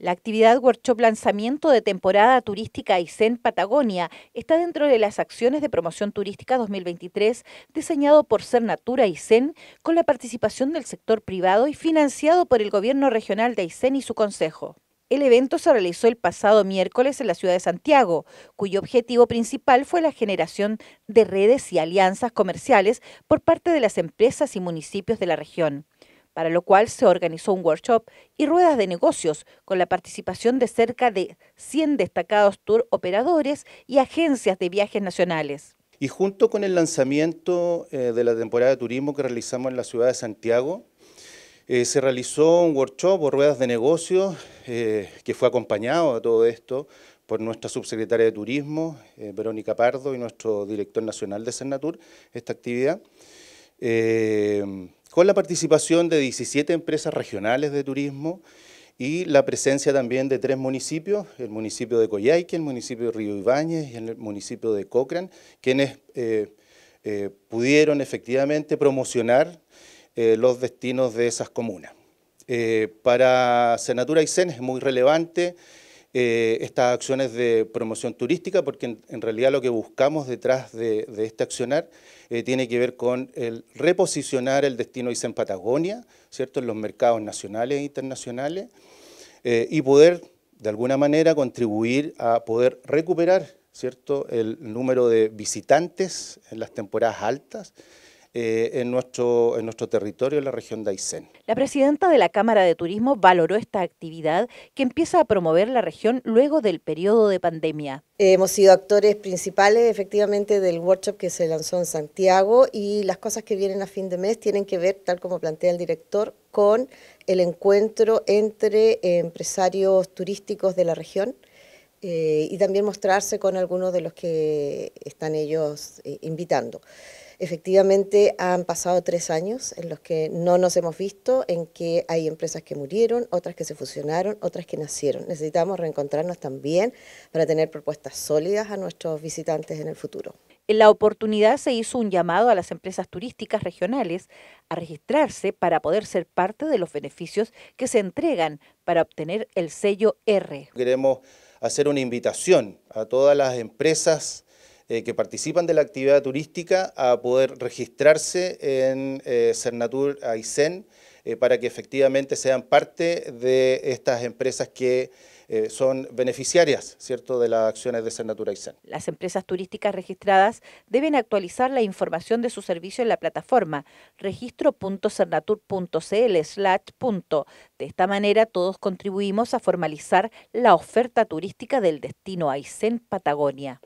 La actividad Workshop Lanzamiento de Temporada Turística Aysén Patagonia está dentro de las acciones de promoción turística 2023 diseñado por Ser Natura Aysén con la participación del sector privado y financiado por el Gobierno Regional de Aysén y su Consejo. El evento se realizó el pasado miércoles en la ciudad de Santiago, cuyo objetivo principal fue la generación de redes y alianzas comerciales por parte de las empresas y municipios de la región para lo cual se organizó un workshop y ruedas de negocios con la participación de cerca de 100 destacados tour operadores y agencias de viajes nacionales. Y junto con el lanzamiento eh, de la temporada de turismo que realizamos en la ciudad de Santiago, eh, se realizó un workshop o ruedas de negocios eh, que fue acompañado a todo esto por nuestra subsecretaria de Turismo, Verónica Pardo, y nuestro director nacional de Cernatur, esta actividad con la participación de 17 empresas regionales de turismo y la presencia también de tres municipios, el municipio de Coyhaique, el municipio de Río Ibáñez y el municipio de Cochrane, quienes eh, eh, pudieron efectivamente promocionar eh, los destinos de esas comunas. para Senatura y Aysén es muy relevante eh, estas acciones de promoción turística, porque en, realidad lo que buscamos detrás de, este accionar eh, tiene que ver con el reposicionar el destino ICE en Patagonia, ¿cierto? en los mercados nacionales e internacionales, eh, y poder de alguna manera contribuir a poder recuperar ¿cierto? el número de visitantes en las temporadas altas eh, en, nuestro, en nuestro territorio, en la región de Aysén. La presidenta de la Cámara de Turismo valoró esta actividad que empieza a promover la región luego del periodo de pandemia. Eh, hemos sido actores principales efectivamente del workshop que se lanzó en Santiago y las cosas que vienen a fin de mes tienen que ver, tal como plantea el director, con el encuentro entre eh, empresarios turísticos de la región y también mostrarse con algunos de los que están ellos invitando. Efectivamente, han pasado tres años en los que no nos hemos visto, en que hay empresas que murieron, otras que se fusionaron, otras que nacieron. Necesitamos reencontrarnos también para tener propuestas sólidas a nuestros visitantes en el futuro. En la oportunidad se hizo un llamado a las empresas turísticas regionales a registrarse para poder ser parte de los beneficios que se entregan para obtener el sello R. Queremos hacer una invitación a todas las empresas eh, que participan de la actividad turística a poder registrarse en eh, Cernatur Aysén eh, para que efectivamente sean parte de estas empresas que son beneficiarias ¿cierto? de las acciones de Cernatur Aysén. Las empresas turísticas registradas deben actualizar la información de su servicio en la plataforma registro.cernatur.cl punto. De esta manera todos contribuimos a formalizar la oferta turística del destino Aysén Patagonia.